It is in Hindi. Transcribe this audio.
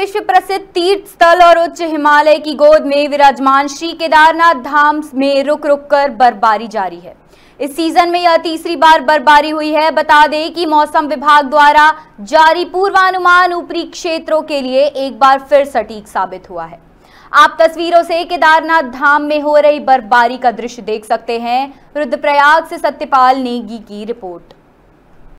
विश्व प्रसिद्ध तीर्थ स्थल और उच्च हिमालय की गोद में विराजमान श्री केदारनाथ धाम में रुक रुक कर बर्फबारी जारी है इस सीजन में यह तीसरी बार बर्फबारी हुई है बता दें कि मौसम विभाग द्वारा जारी पूर्वानुमान ऊपरी क्षेत्रों के लिए एक बार फिर सटीक साबित हुआ है आप तस्वीरों से केदारनाथ धाम में हो रही बर्फबारी का दृश्य देख सकते हैं रुद्रप्रयाग से सत्यपाल नेगी की रिपोर्ट